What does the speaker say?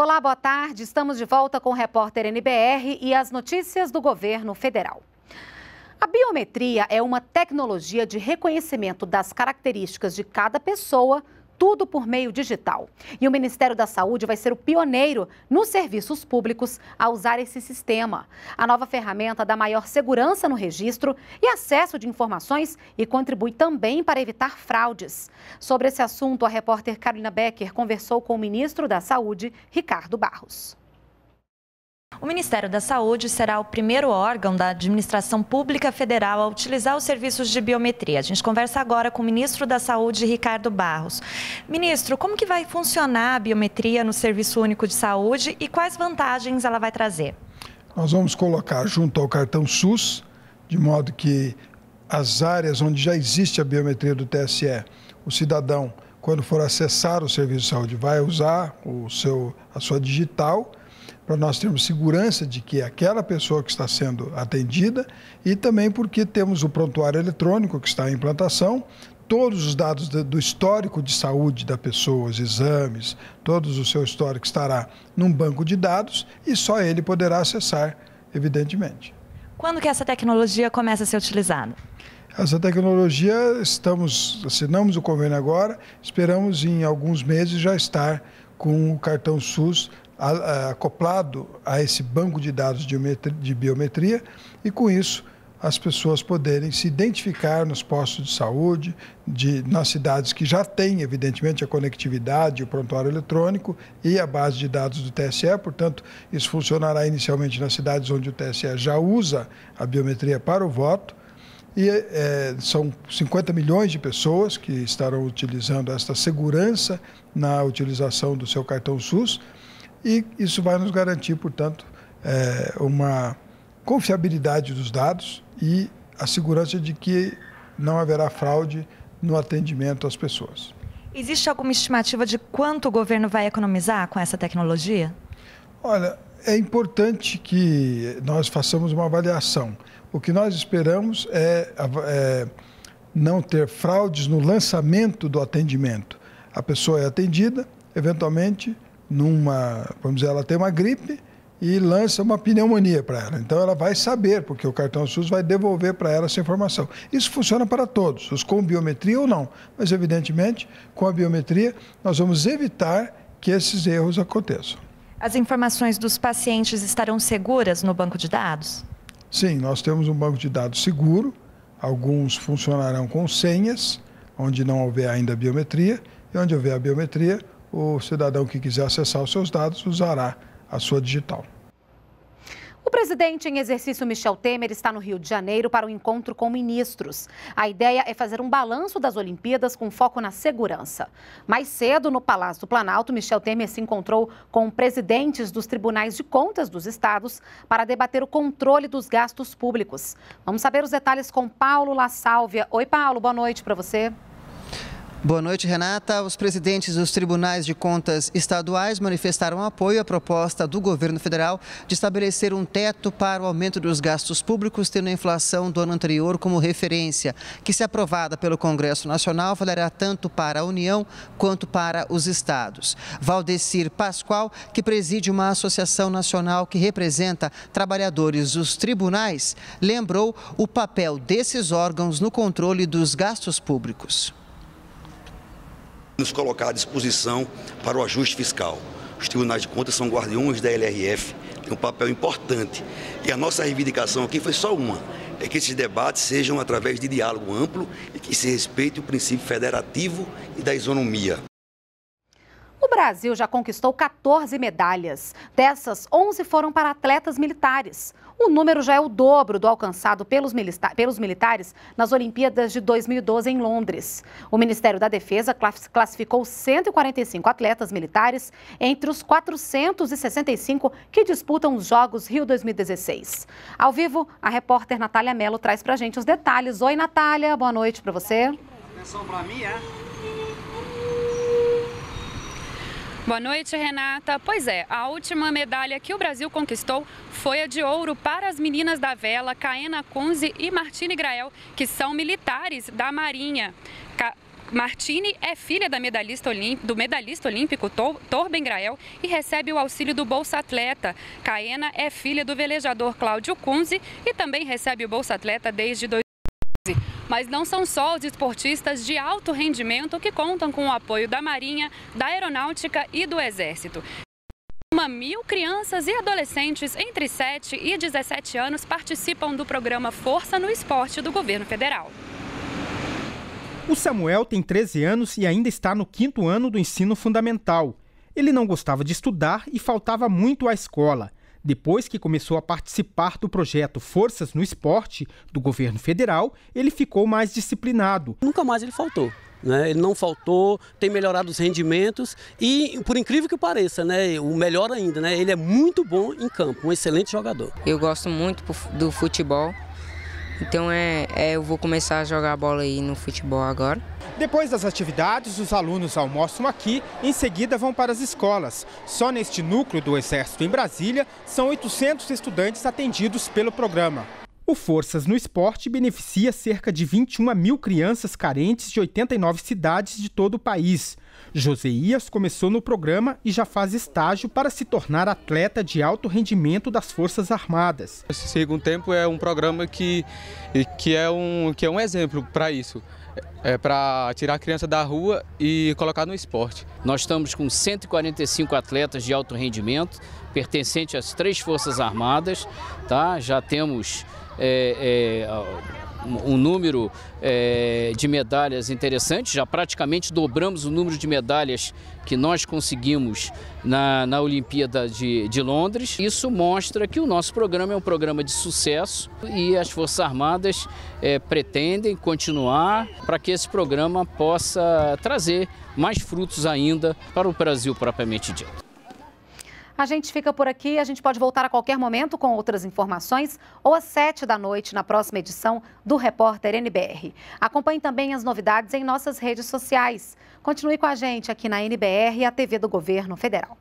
Olá, boa tarde. Estamos de volta com o repórter NBR e as notícias do governo federal. A biometria é uma tecnologia de reconhecimento das características de cada pessoa tudo por meio digital. E o Ministério da Saúde vai ser o pioneiro nos serviços públicos a usar esse sistema. A nova ferramenta dá maior segurança no registro e acesso de informações e contribui também para evitar fraudes. Sobre esse assunto, a repórter Carolina Becker conversou com o ministro da Saúde, Ricardo Barros. O Ministério da Saúde será o primeiro órgão da administração pública federal a utilizar os serviços de biometria. A gente conversa agora com o ministro da Saúde, Ricardo Barros. Ministro, como que vai funcionar a biometria no Serviço Único de Saúde e quais vantagens ela vai trazer? Nós vamos colocar junto ao cartão SUS, de modo que as áreas onde já existe a biometria do TSE, o cidadão, quando for acessar o serviço de saúde, vai usar o seu, a sua digital para nós termos segurança de que é aquela pessoa que está sendo atendida e também porque temos o prontuário eletrônico que está em implantação, todos os dados do histórico de saúde da pessoa, os exames, todos o seu histórico estará num banco de dados e só ele poderá acessar, evidentemente. Quando que essa tecnologia começa a ser utilizada? Essa tecnologia estamos assinamos o convênio agora, esperamos em alguns meses já estar com o cartão SUS acoplado a esse banco de dados de biometria e, com isso, as pessoas poderem se identificar nos postos de saúde, de, nas cidades que já têm, evidentemente, a conectividade, o prontuário eletrônico e a base de dados do TSE. Portanto, isso funcionará inicialmente nas cidades onde o TSE já usa a biometria para o voto. E é, são 50 milhões de pessoas que estarão utilizando esta segurança na utilização do seu cartão SUS e isso vai nos garantir, portanto, é, uma confiabilidade dos dados e a segurança de que não haverá fraude no atendimento às pessoas. Existe alguma estimativa de quanto o governo vai economizar com essa tecnologia? Olha, é importante que nós façamos uma avaliação. O que nós esperamos é, é não ter fraudes no lançamento do atendimento. A pessoa é atendida, eventualmente numa, vamos dizer, ela tem uma gripe e lança uma pneumonia para ela. Então ela vai saber, porque o cartão SUS vai devolver para ela essa informação. Isso funciona para todos, os com biometria ou não. Mas, evidentemente, com a biometria, nós vamos evitar que esses erros aconteçam. As informações dos pacientes estarão seguras no banco de dados? Sim, nós temos um banco de dados seguro. Alguns funcionarão com senhas, onde não houver ainda biometria, e onde houver a biometria, o cidadão que quiser acessar os seus dados usará a sua digital. O presidente em exercício Michel Temer está no Rio de Janeiro para um encontro com ministros. A ideia é fazer um balanço das Olimpíadas com foco na segurança. Mais cedo, no Palácio do Planalto, Michel Temer se encontrou com presidentes dos tribunais de contas dos estados para debater o controle dos gastos públicos. Vamos saber os detalhes com Paulo La Sálvia. Oi, Paulo, boa noite para você. Boa noite, Renata. Os presidentes dos tribunais de contas estaduais manifestaram apoio à proposta do governo federal de estabelecer um teto para o aumento dos gastos públicos, tendo a inflação do ano anterior como referência, que, se aprovada pelo Congresso Nacional, valerá tanto para a União quanto para os estados. Valdecir Pascoal, que preside uma associação nacional que representa trabalhadores dos tribunais, lembrou o papel desses órgãos no controle dos gastos públicos nos colocar à disposição para o ajuste fiscal. Os tribunais de contas são guardiões da LRF, têm um papel importante. E a nossa reivindicação aqui foi só uma: é que esses debates sejam através de diálogo amplo e que se respeite o princípio federativo e da isonomia. O Brasil já conquistou 14 medalhas. Dessas, 11 foram para atletas militares. O número já é o dobro do alcançado pelos, milita pelos militares nas Olimpíadas de 2012 em Londres. O Ministério da Defesa classificou 145 atletas militares entre os 465 que disputam os Jogos Rio 2016. Ao vivo, a repórter Natália Mello traz para gente os detalhes. Oi, Natália, boa noite para você. Atenção é para mim, é? Boa noite, Renata. Pois é, a última medalha que o Brasil conquistou foi a de ouro para as meninas da vela, Caena Kunze e Martine Grael, que são militares da Marinha. Ca... é filha medalhista olimp... do medalhista olímpico Tor... Torben Grael e recebe o auxílio do Bolsa Atleta. Caena é filha do velejador Cláudio Kunze e também recebe o Bolsa Atleta desde 2015. Mas não são só os esportistas de alto rendimento que contam com o apoio da Marinha, da Aeronáutica e do Exército Uma mil crianças e adolescentes entre 7 e 17 anos participam do programa Força no Esporte do governo federal. O Samuel tem 13 anos e ainda está no quinto ano do ensino fundamental. Ele não gostava de estudar e faltava muito à escola. Depois que começou a participar do projeto Forças no Esporte do governo federal, ele ficou mais disciplinado. Nunca mais ele faltou. Né? Ele não faltou, tem melhorado os rendimentos e, por incrível que pareça, né? o melhor ainda, né? ele é muito bom em campo, um excelente jogador. Eu gosto muito do futebol, então é, é eu vou começar a jogar bola aí no futebol agora. Depois das atividades, os alunos almoçam aqui, em seguida vão para as escolas. Só neste núcleo do Exército em Brasília, são 800 estudantes atendidos pelo programa. O Forças no Esporte beneficia cerca de 21 mil crianças carentes de 89 cidades de todo o país. Joseias começou no programa e já faz estágio para se tornar atleta de alto rendimento das Forças Armadas. Esse segundo tempo é um programa que, que, é, um, que é um exemplo para isso é, para tirar a criança da rua e colocar no esporte. Nós estamos com 145 atletas de alto rendimento, pertencente às três Forças Armadas, tá? já temos é, é, um número é, de medalhas interessante, já praticamente dobramos o número de medalhas que nós conseguimos na, na Olimpíada de, de Londres. Isso mostra que o nosso programa é um programa de sucesso e as Forças Armadas é, pretendem continuar para que esse programa possa trazer mais frutos ainda para o Brasil propriamente dito. A gente fica por aqui, a gente pode voltar a qualquer momento com outras informações ou às sete da noite na próxima edição do Repórter NBR. Acompanhe também as novidades em nossas redes sociais. Continue com a gente aqui na NBR e a TV do Governo Federal.